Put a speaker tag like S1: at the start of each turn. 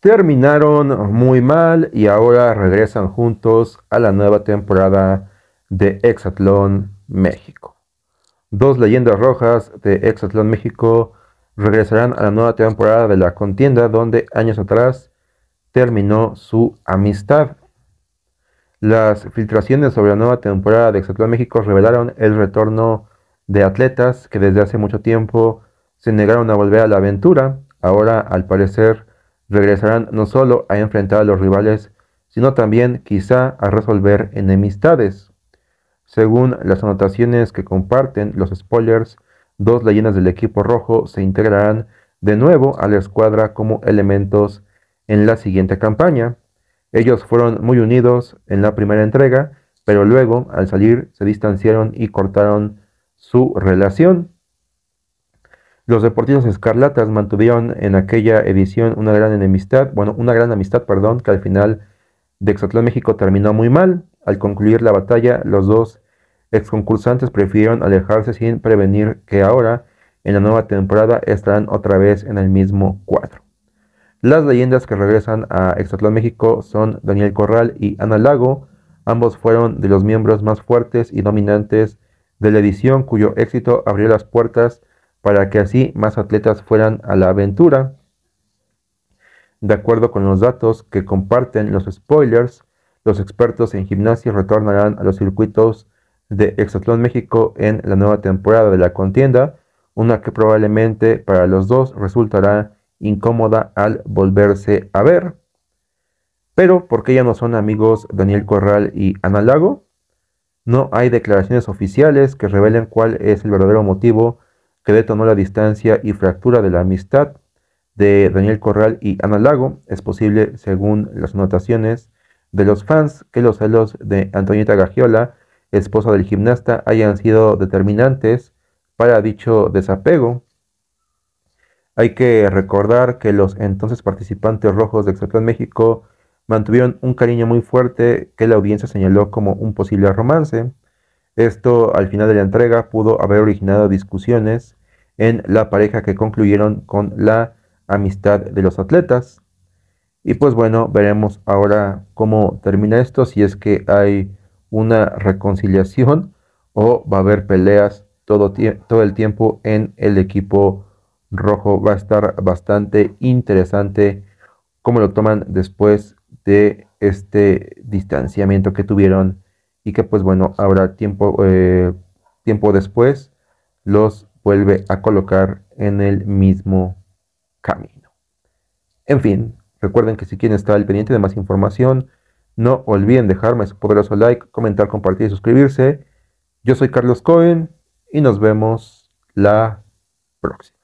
S1: terminaron muy mal y ahora regresan juntos a la nueva temporada de Exatlón México. Dos leyendas rojas de Exatlón México regresarán a la nueva temporada de la contienda donde años atrás terminó su amistad. Las filtraciones sobre la nueva temporada de Exatlón México revelaron el retorno de atletas que desde hace mucho tiempo se negaron a volver a la aventura. Ahora, al parecer, regresarán no solo a enfrentar a los rivales, sino también quizá a resolver enemistades. Según las anotaciones que comparten los spoilers, dos leyendas del equipo rojo se integrarán de nuevo a la escuadra como elementos en la siguiente campaña. Ellos fueron muy unidos en la primera entrega, pero luego, al salir, se distanciaron y cortaron su relación. Los deportivos escarlatas mantuvieron en aquella edición una gran enemistad, bueno, una gran amistad, perdón, que al final de Exatlón México terminó muy mal. Al concluir la batalla, los dos exconcursantes prefirieron alejarse sin prevenir que ahora, en la nueva temporada, estarán otra vez en el mismo cuadro. Las leyendas que regresan a Exatlón México son Daniel Corral y Ana Lago. Ambos fueron de los miembros más fuertes y dominantes de la edición, cuyo éxito abrió las puertas para que así más atletas fueran a la aventura. De acuerdo con los datos que comparten los spoilers, los expertos en gimnasia retornarán a los circuitos de Exatlón México en la nueva temporada de la contienda, una que probablemente para los dos resultará incómoda al volverse a ver. Pero, ¿por qué ya no son amigos Daniel Corral y Ana Lago? No hay declaraciones oficiales que revelen cuál es el verdadero motivo que detonó la distancia y fractura de la amistad de Daniel Corral y Ana Lago. Es posible, según las anotaciones de los fans, que los celos de Antonieta Gagiola, esposa del gimnasta, hayan sido determinantes para dicho desapego. Hay que recordar que los entonces participantes rojos de en México mantuvieron un cariño muy fuerte que la audiencia señaló como un posible romance. Esto al final de la entrega pudo haber originado discusiones en la pareja que concluyeron con la amistad de los atletas. Y pues bueno, veremos ahora cómo termina esto, si es que hay una reconciliación o va a haber peleas todo, todo el tiempo en el equipo rojo. Va a estar bastante interesante cómo lo toman después de este distanciamiento que tuvieron y que pues bueno, habrá tiempo, eh, tiempo después, los vuelve a colocar en el mismo camino. En fin, recuerden que si quieren estar al pendiente de más información, no olviden dejarme su poderoso like, comentar, compartir y suscribirse. Yo soy Carlos Cohen y nos vemos la próxima.